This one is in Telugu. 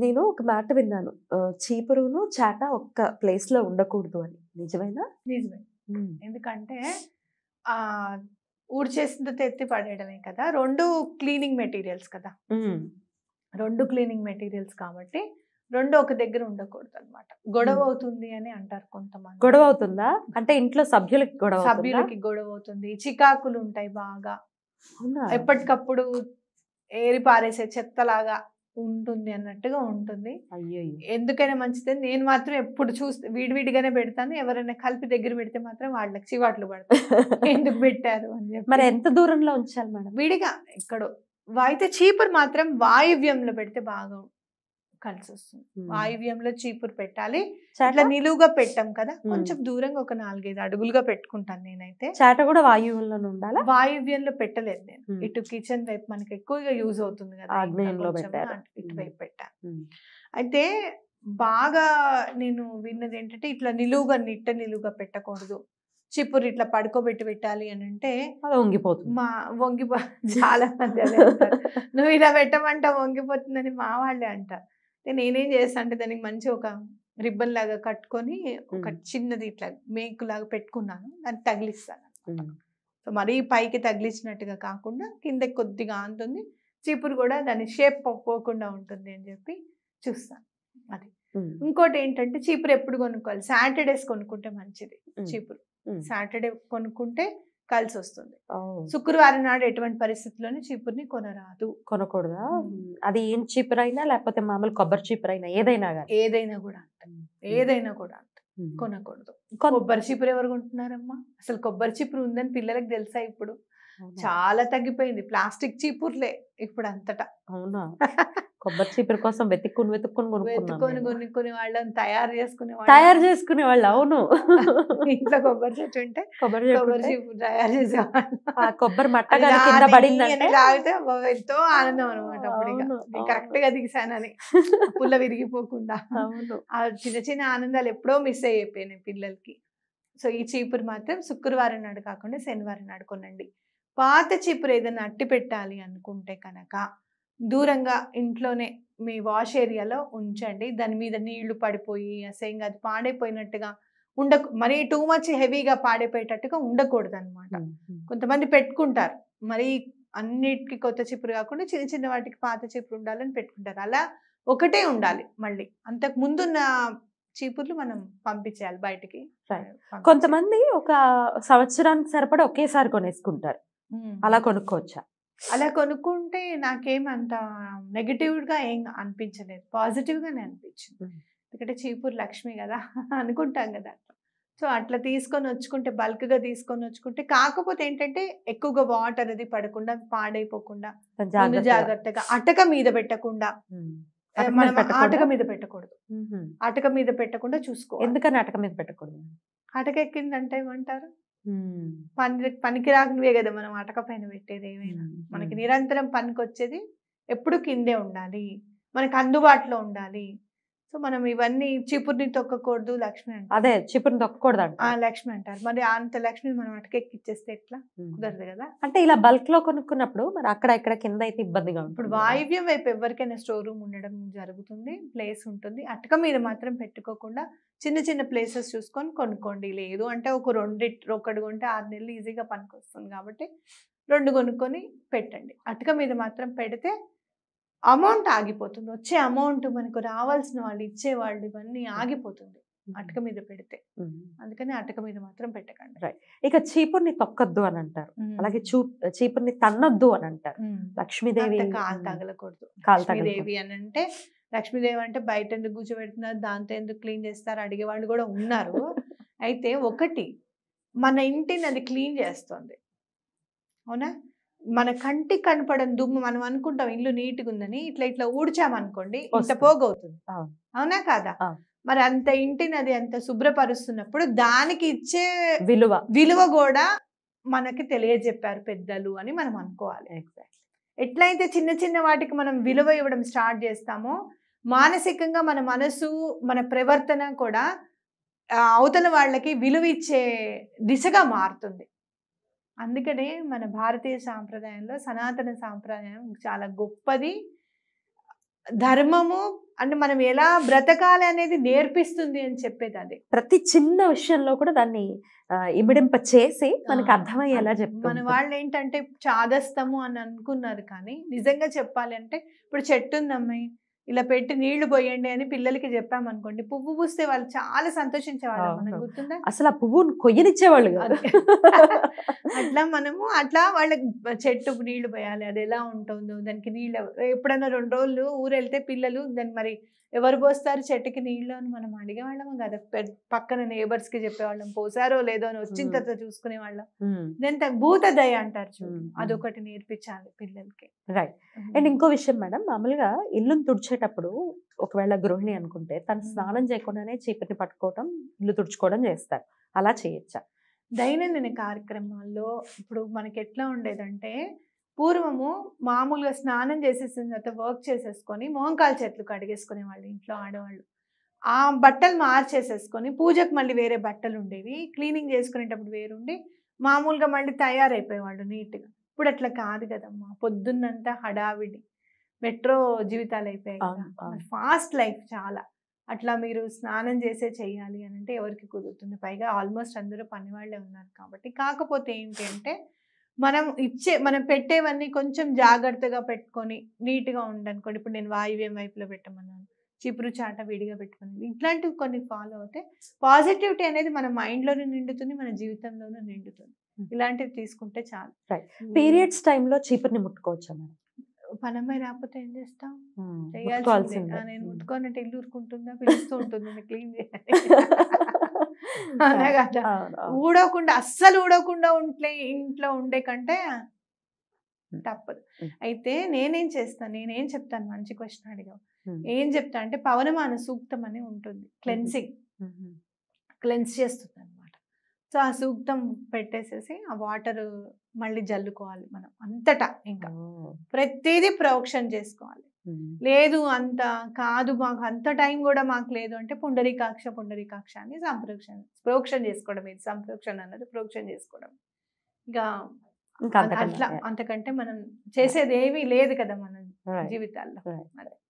నేను ఒక మాట విన్నాను చీపురును చాట ఒక్క ప్లేస్ లో ఉండకూడదు అని నిజమేనా నిజమే ఎందుకంటే ఆ ఊడ్చేసిన తెత్తి పడేయడమే కదా రెండు క్లీనింగ్ మెటీరియల్స్ కదా రెండు క్లీనింగ్ మెటీరియల్స్ కాబట్టి రెండు ఒక దగ్గర ఉండకూడదు అనమాట గొడవ అవుతుంది అని అంటారు కొంతమంది గొడవ అవుతుందా అంటే ఇంట్లో సభ్యులకి గొడవ సభ్యులకి గొడవ అవుతుంది చికాకులు ఉంటాయి బాగా ఎప్పటికప్పుడు ఏరి పారేసే చెత్తలాగా ఉంటుంది అన్నట్టుగా ఉంటుంది అయ్యో ఎందుకైనా మంచిది నేను మాత్రం ఎప్పుడు చూస్తే విడివిడిగానే పెడతాను ఎవరైనా కలిపి దగ్గర పెడితే మాత్రం వాళ్ళకి చివాట్లు పడతారు ఎందుకు పెట్టారు అని చెప్పి మరి ఎంత దూరంలో ఉంచాలి మేడం విడిగా ఎక్కడో అయితే చీపురు మాత్రం వాయువ్యంలో పెడితే బాగా కలిసి వస్తుంది వాయువ్యంలో చీపురు పెట్టాలి అట్లా నిలువుగా పెట్టాం కదా కొంచెం దూరంగా ఒక నాలుగైదు అడుగులుగా పెట్టుకుంటాను నేనైతే చాట కూడా వాయువ్యంలో ఉండాలి వాయువ్యంలో పెట్టలేదు నేను ఇటు కిచెన్ వైపు మనకి ఎక్కువగా యూజ్ అవుతుంది కదా వైపు పెట్టాను అయితే బాగా నేను విన్నది ఏంటంటే ఇట్లా నిలువుగా నిట్ట నిలువుగా పెట్టకూడదు చిప్పురు ఇట్లా పడుకోబెట్టి పెట్టాలి అని అంటే వంగిపోతుంది మా వంగిపో చాలా మంది నువ్వు ఇలా పెట్టమంట వంగిపోతుందని మా వాళ్ళే అంటారు నేనేం చేస్తా అంటే దానికి మంచి ఒక రిబ్బన్ లాగా కట్టుకొని ఒక చిన్నది ఇట్లా మేకు లాగా పెట్టుకున్నాను దాన్ని తగిలిస్తాను సో మరీ పైకి తగిలిచ్చినట్టుగా కాకుండా కింద కొద్దిగా అంతుంది చీపురు కూడా దాని షేప్ పోకుండా ఉంటుంది అని చెప్పి చూస్తాను అది ఇంకోటి ఏంటంటే చీపురు ఎప్పుడు కొనుక్కోవాలి సాటర్డేస్ కొనుక్కుంటే మంచిది చీపురు సాటర్డే కొనుక్కుంటే కలిసి వస్తుంది శుక్రవారం నాడు ఎటువంటి పరిస్థితుల్లోనూ చీపుర్ని కొనరాదు కొనకూడదా అది ఏం చీపురు అయినా లేకపోతే మామూలు కొబ్బరి చీపురు అయినా ఏదైనా ఏదైనా కూడా ఏదైనా కూడా కొనకూడదు కొబ్బరి చీపురు ఎవరు కొంటున్నారమ్మా అసలు కొబ్బరి చీపురు ఉందని పిల్లలకు తెలుసా ఇప్పుడు చాలా తగ్గిపోయింది ప్లాస్టిక్ చీపుర్లే ఇప్పుడు అంతటా అవునా కొబ్బరి చీపురు కోసం వెతుక్కుని వెతుక్కుని వెతుక్కుని కొనుక్కునే వాళ్ళని తయారు చేసుకునే తయారు చేసుకునే వాళ్ళు అవును ఇంట్లో కొబ్బరి చెట్టు ఉంటే కొబ్బరి కొబ్బరి చీపురు తయారు చేసేవాళ్ళు కొబ్బరి మట్ట కింద పడింది తాగితే ఎంతో ఆనందం అనమాట కరెక్ట్ గా దిగిసానని పుల్ల విరిగిపోకుండా అవును ఆ చిన్న చిన్న ఆనందాలు ఎప్పుడో మిస్ అయిపోయినాయి పిల్లలకి సో ఈ చీపురు మాత్రం శుక్రవారం నాడు కాకుండా శనివారం నాడు కొనండి పాత చీపురు ఏదైనా అట్టి పెట్టాలి అనుకుంటే కనుక దూరంగా ఇంట్లోనే మీ వాష్ ఏరియాలో ఉంచండి దాని మీద నీళ్లు పడిపోయి అసహ్యంగా అది పాడైపోయినట్టుగా ఉండ మరీ టూ మచ్ హెవీగా పాడైపోయేటట్టుగా ఉండకూడదు అనమాట కొంతమంది పెట్టుకుంటారు మరీ అన్నిటికి కొత్త చిప్పురు కాకుండా చిన్న చిన్న వాటికి పాత చిప్పురు ఉండాలని పెట్టుకుంటారు అలా ఒకటే ఉండాలి మళ్ళీ అంతకు ముందున్న చీపుర్లు మనం పంపించేయాలి బయటికి కొంతమంది ఒక సంవత్సరానికి సరిపడా ఒకేసారి కొనేసుకుంటారు అలా కొనుక్కోవచ్చా అలా కొనుక్కుంటే నాకేమంత నెగిటివ్గా ఏం అనిపించలేదు పాజిటివ్గానే అనిపించింది ఎందుకంటే చీపూర్ లక్ష్మి కదా అనుకుంటాం కదా సో అట్లా తీసుకొని వచ్చుకుంటే బల్క్గా తీసుకొని వచ్చుకుంటే కాకపోతే ఏంటంటే ఎక్కువగా వాటర్ అది పడకుండా పాడైపోకుండా జాగ్రత్తగా అటక మీద పెట్టకుండా మనం ఆటక మీద పెట్టకూడదు ఆటక మీద పెట్టకుండా చూసుకో ఎందుకని ఆటక మీద పెట్టకూడదు ఆటక ఎక్కిందంటే ఏమంటారు పని పనికి రాకునివే కదా మనం అటక పైన పెట్టేది ఏమైనా మనకి నిరంతరం పనికి వచ్చేది ఎప్పుడు కిందే ఉండాలి మనకు అందుబాటులో ఉండాలి సో మనం ఇవన్నీ చిపుర్ని తొక్కకూడదు లక్ష్మి అంటారు అదే చిపుర్ని తొక్కకూడదు అంట లక్ష్మి అంటారు మరి అంత లక్ష్మి మనం అటకెక్కి ఇచ్చేస్తే ఎట్లా కుదరదు కదా అంటే ఇలా బల్క్ లో కొనుక్కున్నప్పుడు మరి అక్కడ ఇక్కడ కింద అయితే ఇబ్బందిగా ఇప్పుడు వాయువ్యం వైపు ఎవరికైనా స్టోర్ రూమ్ ఉండడం జరుగుతుంది ప్లేస్ ఉంటుంది అటక మీద మాత్రం పెట్టుకోకుండా చిన్న చిన్న ప్లేసెస్ చూసుకొని కొనుక్కోండి లేదు అంటే ఒక రెండు ఒకటి కొంటే ఆరు నెలలు ఈజీగా పనికొస్తుంది కాబట్టి రెండు కొనుక్కొని పెట్టండి అటక మీద మాత్రం పెడితే అమౌంట్ ఆగిపోతుంది వచ్చే అమౌంట్ మనకు రావాల్సిన వాళ్ళు ఇచ్చేవాళ్ళు ఇవన్నీ ఆగిపోతుంది అటక మీద పెడితే అందుకని అటక మీద మాత్రం పెట్టకండి రైట్ ఇక చీపుర్ని తొక్కద్దు అని అంటారు అలాగే చూ చీపుర్ని తన్నొద్దు అని అంటారు లక్ష్మీదేవి కాలు తగలకూడదు కాలు తగలదేవి అని అంటే లక్ష్మీదేవి అంటే బయట ఎందుకు కూర్చోబెడుతున్నారు దాంతో ఎందుకు క్లీన్ చేస్తారు అడిగే వాళ్ళు కూడా ఉన్నారు అయితే ఒకటి మన ఇంటిని అది క్లీన్ చేస్తుంది అవునా మన కంటికి కనపడని దుమ్ము మనం అనుకుంటాం ఇల్లు నీట్గా ఉందని ఇట్లా ఇట్లా ఊడ్చామనుకోండి ఇంత పోగవుతుంది అవునా కాదా మరి అంత ఇంటిని అది అంత శుభ్రపరుస్తున్నప్పుడు దానికి ఇచ్చే విలువ విలువ కూడా మనకి తెలియజెప్పారు పెద్దలు అని మనం అనుకోవాలి ఎగ్జాక్ట్లీ ఎట్లయితే చిన్న చిన్న వాటికి మనం విలువ ఇవ్వడం స్టార్ట్ చేస్తామో మానసికంగా మన మనసు మన ప్రవర్తన కూడా అవతల వాళ్ళకి విలువ ఇచ్చే దిశగా మారుతుంది అందుకనే మన భారతీయ సాంప్రదాయంలో సనాతన సాంప్రదాయం చాలా గొప్పది ధర్మము అంటే మనం ఎలా బ్రతకాలి అనేది నేర్పిస్తుంది అని చెప్పేది అది ప్రతి చిన్న విషయంలో కూడా దాన్ని ఇమిడింప చేసి మనకు అర్థమయ్యేలా చెప్తాం మన వాళ్ళు ఏంటంటే చాదస్తము అని అనుకున్నారు కానీ నిజంగా చెప్పాలి అంటే ఇప్పుడు చెట్టు ఉందమ్మాయి ఇలా పెట్టి నీళ్లు పోయండి అని పిల్లలకి చెప్పామనుకోండి పువ్వు పూస్తే వాళ్ళు చాలా సంతోషించేవాళ్ళు గుర్తుందా అసలు ఆ పువ్వును కొయ్యనిచ్చేవాళ్ళు కాదు అట్లా మనము అట్లా వాళ్ళకి చెట్టు నీళ్లు పోయాలి అది ఎలా ఉంటుందో దానికి నీళ్ళు ఎప్పుడైనా రెండు రోజులు ఊరు వెళ్తే పిల్లలు దాన్ని మరి ఎవరు పోస్తారు చెట్టుకి నీళ్ళు అని మనం అడిగేవాళ్ళము కదా పక్కన నేబర్స్ కి చెప్పేవాళ్ళం పోసారో లేదో అని వచ్చిన తర్వాత చూసుకునేవాళ్ళం దాని భూత దయ అంటారు చూడు అదొకటి నేర్పించాలి పిల్లలకి రైట్ అండ్ ఇంకో విషయం మేడం మామూలుగా ఇల్లును తుడిచే తుడిచేటప్పుడు ఒకవేళ గృహిణి అనుకుంటే తను స్నానం చేయకుండానే చీపటిని పట్టుకోవడం ఇల్లు తుడుచుకోవడం చేస్తారు అలా చేయొచ్చా దైనందిన కార్యక్రమాల్లో ఇప్పుడు మనకి ఎట్లా ఉండేదంటే పూర్వము మామూలుగా స్నానం చేసేసిన తర్వాత వర్క్ చేసేసుకొని మోంకాల చేతులు కడిగేసుకునే వాళ్ళు ఇంట్లో ఆడవాళ్ళు ఆ బట్టలు మార్చేసేసుకొని పూజకు మళ్ళీ వేరే బట్టలు ఉండేవి క్లీనింగ్ చేసుకునేటప్పుడు వేరుండి మామూలుగా మళ్ళీ తయారైపోయేవాళ్ళు నీట్గా ఇప్పుడు అట్లా కాదు కదమ్మా పొద్దున్నంతా హడావిడి మెట్రో జీవితాలు అయిపోయాయి ఫాస్ట్ లైఫ్ చాలా అట్లా మీరు స్నానం చేసే చేయాలి అని అంటే ఎవరికి కుదురుతుంది పైగా ఆల్మోస్ట్ అందరూ పనివాళ్లే ఉన్నారు కాబట్టి కాకపోతే ఏంటి అంటే మనం ఇచ్చే మనం పెట్టేవన్నీ కొంచెం జాగ్రత్తగా పెట్టుకొని నీట్గా ఉండనుకోండి ఇప్పుడు నేను వాయువ్యం వైపులో పెట్టమన్నాను చిపురు చాట విడిగా పెట్టుకున్నాను ఇట్లాంటివి కొన్ని ఫాలో అవుతే పాజిటివిటీ అనేది మన మైండ్లోనే నిండుతుంది మన జీవితంలోనూ నిండుతుంది ఇలాంటివి తీసుకుంటే చాలు పీరియడ్స్ టైంలో చీపురుని ముట్టుకోవచ్చు మేడం పనమే రాకపోతే ఏం చేస్తాం చేయాల్సిందే నేను ముట్టుకోనట్టు ఇల్లు ఊరుకుంటుందా పిలుస్తూ ఉంటుంది క్లీన్ చేయాలి అవునా కదా ఊడవకుండా అస్సలు ఊడవకుండా ఉంటే ఇంట్లో ఉండే కంటే తప్పదు అయితే నేనేం చేస్తాను నేనేం చెప్తాను మంచి క్వశ్చన్ అడిగావు ఏం చెప్తా అంటే పవనమాన సూక్తం అని ఉంటుంది క్లెన్సింగ్ క్లెన్స్ చేస్తుంది అనమాట సో ఆ సూక్తం పెట్టేసేసి ఆ వాటర్ మళ్ళీ జల్లుకోవాలి మనం అంతటా ఇంకా ప్రతిదీ ప్రోక్షన్ చేసుకోవాలి లేదు అంత కాదు మాకు అంత టైం కూడా మాకు లేదు అంటే పుండరీకాక్ష పుండరీకాక్ష అని సంప్రోక్షణ ప్రోక్షణ చేసుకోవడం ఇది సంప్రోక్షణ అన్నది ప్రోక్షణ చేసుకోవడం ఇంకా అట్లా అంతకంటే మనం చేసేది ఏమీ లేదు కదా మన జీవితాల్లో